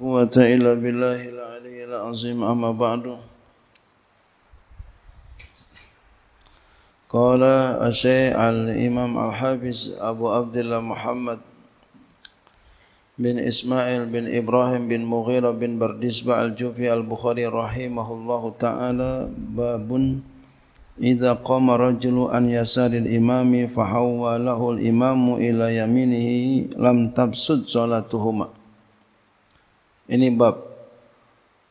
قوة إلا بالله العلي العظيم أما بعد قال الشيخ الإمام الحافظ أبو عبد الله محمد بن إسماعيل بن إبراهيم بن مغيرة بن بردسبة الجوفي البخاري رحمه الله تعالى باب إذا قام رجل أن يسار الإمام فحوله الإمام إلى يمينه لم تبسد صلاتهما ini bab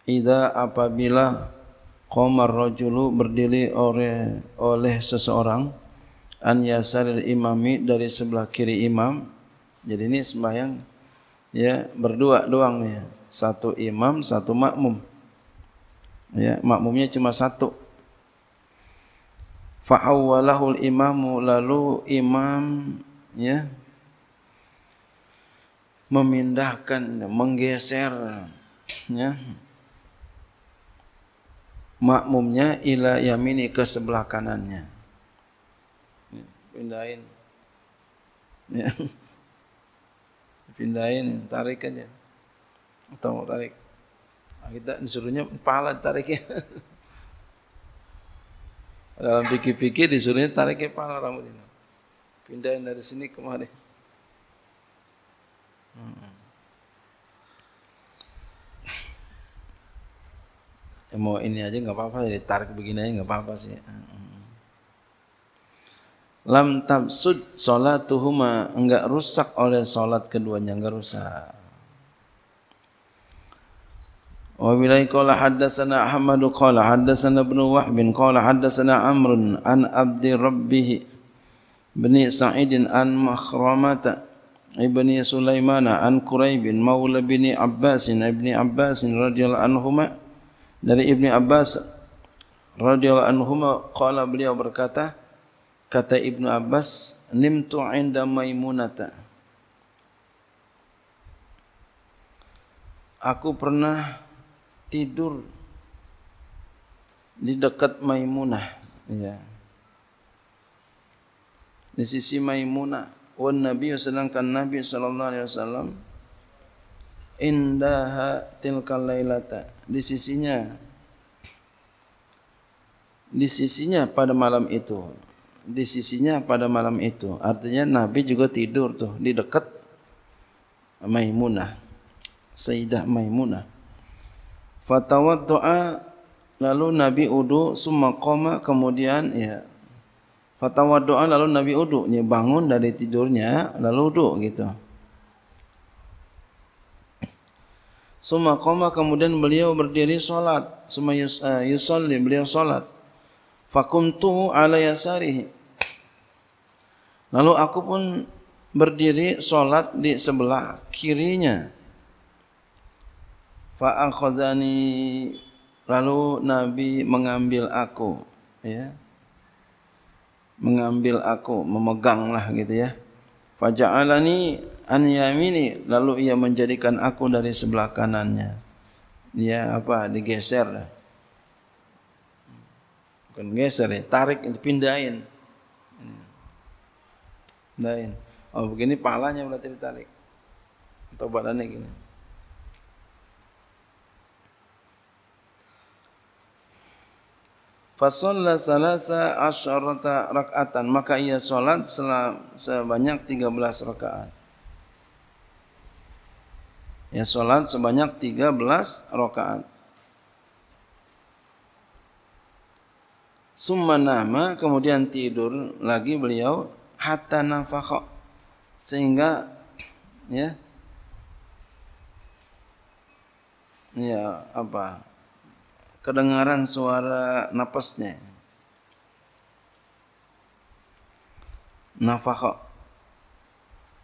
ida apabila Qomar rojulu berdiri oleh, oleh seseorang An yasaril imami dari sebelah kiri imam Jadi ini sembahyang ya, Berdua doang nih ya. Satu imam, satu makmum ya, Makmumnya cuma satu Fa'awwalahul imamu lalu imam ya, memindahkan menggeser ya makmumnya ila yamini ke sebelah kanannya pindahin ya. pindahin tarik aja atau tarik kita disuruhnya kepala tariknya dalam pikir-pikir disuruhnya tarik kepala rambut ini. Pindahin dari sini kemari. Ya, mau ini aja nggak apa-apa, jadi tarik begini aja nggak apa-apa sih. Hmm. Lam tabsud solatuhuma enggak rusak oleh solat keduanya enggak rusak. Wa bilai qala haddatsana Ahmad qala haddatsana Ibn Wahb qala haddatsana Amr an Abdi Rabbih bin sa'idin an Makhramata ibni Sulaiman an Quraibin maula bin Abbas ibni Abbas radhiyallahu anhuma dari ibni Abbas radhiyallahu anhuma qala beliau berkata kata ibnu Abbas nimtu inda Maimunata aku pernah tidur di dekat Maimunah ya di sisi Maimunah wan nabi sedangkan nabi sallallahu alaihi wasallam indaha tilkal lailata di sisinya di sisinya pada malam itu di sisinya pada malam itu artinya nabi juga tidur tuh di dekat Maimunah Sayyidah Maimunah fatawaddu'a lalu nabi wudu summa qoma kemudian ya Fatwa doa lalu Nabi uduk, bangun dari tidurnya lalu uduk gitu. Suma koma kemudian beliau berdiri solat. Suma yusolli eh, beliau solat. Fakum tu ala Lalu aku pun berdiri solat di sebelah kirinya. Fakhozani lalu Nabi mengambil aku. Ya. Yeah mengambil aku memeganglah gitu ya faja'alani an yamini lalu ia menjadikan aku dari sebelah kanannya dia apa digeser bukan geser ya tarik pindahin pindahin oh begini palanya berarti ditarik atau badannya gini Fasolla salasa asyarata rakaatan maka ia solat sebanyak 13 rakaat. Ia solat sebanyak 13 rakaat. Summa nama kemudian tidur lagi beliau hatta nafakha sehingga ya ya apa kedengaran suara nafasnya. Nafaho.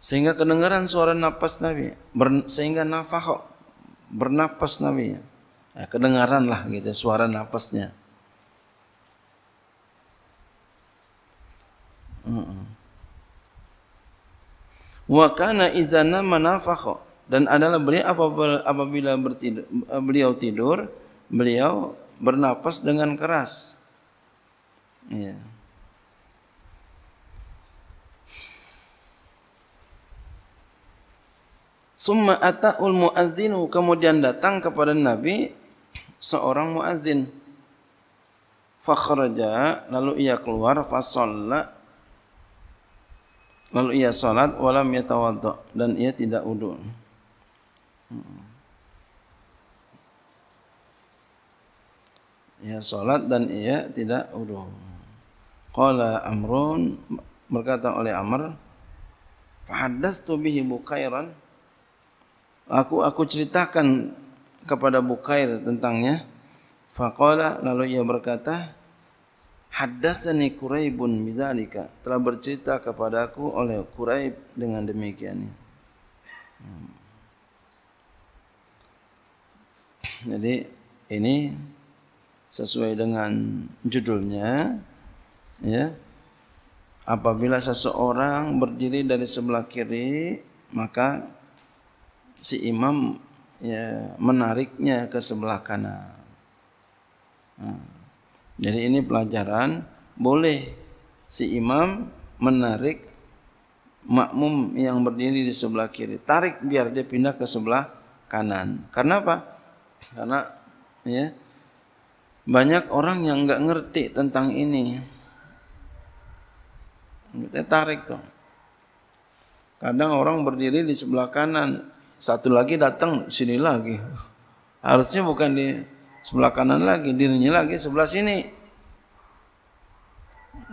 Sehingga kedengaran suara nafas Nabi. Ber, sehingga nafaho. Bernafas Nabi. Ya, kedengaran lah gitu suara nafasnya. Wa kana iza nama nafaho. Dan adalah beliau apabila, apabila bertidur, beliau tidur beliau bernapas dengan keras. Ya. Summa ata'ul muazzinu kemudian datang kepada Nabi seorang muazzin. Fakhraja lalu ia keluar fasalla lalu ia salat wala yatawaddu dan ia tidak wudu. Hmm. ia salat dan ia tidak wudu. Qala Amrun berkata oleh Amr fahaddastu bihi Bukairan aku aku ceritakan kepada Bukair tentangnya faqala lalu ia berkata haddatsani Quraibun mizalika telah bercerita kepadaku oleh Quraib dengan demikian hmm. jadi ini sesuai dengan judulnya ya apabila seseorang berdiri dari sebelah kiri maka si imam ya menariknya ke sebelah kanan nah, ha. jadi ini pelajaran boleh si imam menarik makmum yang berdiri di sebelah kiri tarik biar dia pindah ke sebelah kanan karena apa karena ya Banyak orang yang nggak ngerti tentang ini. Kita tarik tuh. Kadang orang berdiri di sebelah kanan, satu lagi datang sini lagi. Harusnya bukan di sebelah kanan lagi, dirinya lagi sebelah sini.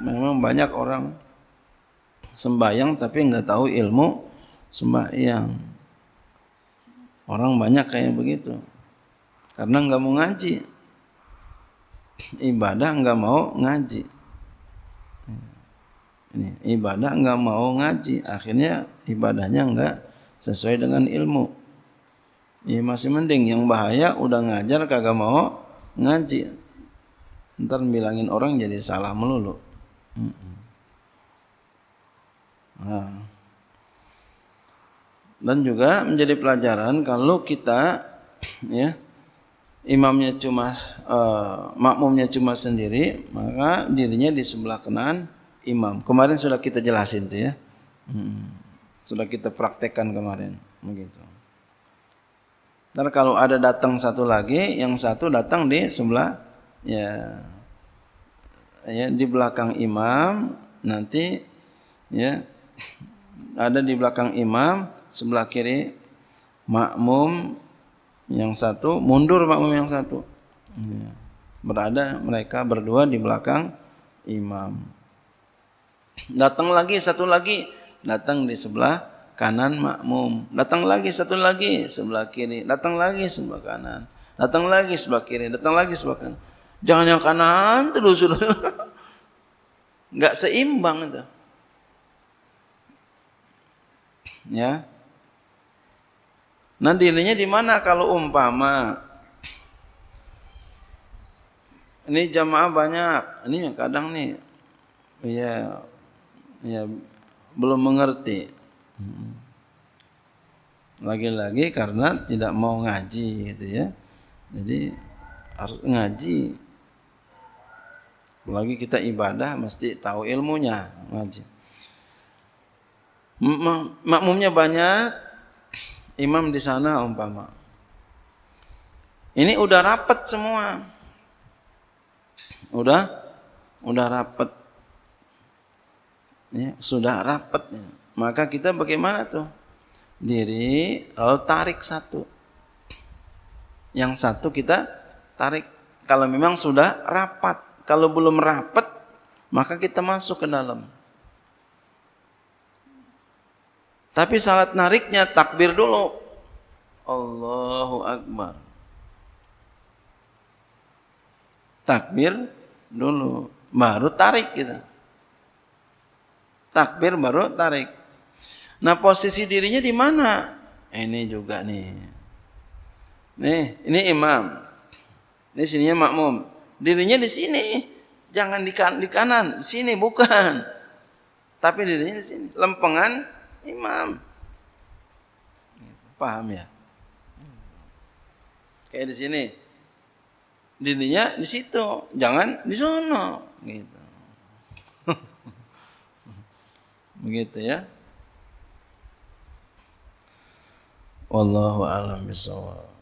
Memang banyak orang sembahyang tapi nggak tahu ilmu sembahyang. Orang banyak kayak begitu. Karena nggak mau ngaji ibadah nggak mau ngaji ini ibadah nggak mau ngaji akhirnya ibadahnya nggak sesuai dengan ilmu ya masih mending yang bahaya udah ngajar kagak mau ngaji ntar bilangin orang jadi salah melulu nah. dan juga menjadi pelajaran kalau kita ya imamnya cuma uh, makmumnya cuma sendiri maka dirinya di sebelah kanan imam kemarin sudah kita jelasin tuh ya hmm. sudah kita praktekkan kemarin begitu ntar kalau ada datang satu lagi yang satu datang di sebelah ya ya di belakang imam nanti ya ada di belakang imam sebelah kiri makmum yang satu mundur makmum yang satu iya. berada mereka berdua di belakang imam datang lagi satu lagi datang di sebelah kanan makmum datang lagi satu lagi sebelah kiri datang lagi sebelah kanan datang lagi sebelah kiri datang lagi sebelah kanan jangan yang kanan terus nggak seimbang itu ya Nanti ininya di mana kalau umpama ini jamaah banyak, ini kadang nih ya ya belum mengerti. Hmm. Lagi-lagi karena tidak mau ngaji gitu ya. Jadi harus ngaji. Apalagi kita ibadah mesti tahu ilmunya ngaji. Makmumnya banyak, imam di sana umpama. Ini udah rapet semua. Udah udah rapet, Ya, sudah rapat. Ya. Maka kita bagaimana tuh? Diri lalu tarik satu. Yang satu kita tarik kalau memang sudah rapat. Kalau belum rapat, maka kita masuk ke dalam. Tapi salat nariknya takbir dulu. Allahu Akbar. Takbir dulu. Baru tarik gitu. Takbir baru tarik. Nah posisi dirinya di mana? Eh, ini juga nih. Nih, ini imam. Ini sininya makmum. Dirinya di sini. Jangan di kan-, kanan, di kanan. Sini bukan. Tapi dirinya di sini. Lempengan imam. Paham ya? Kayak di sini. Dininya di situ, jangan di sana. Gitu. Begitu ya. Wallahu a'lam bishawab.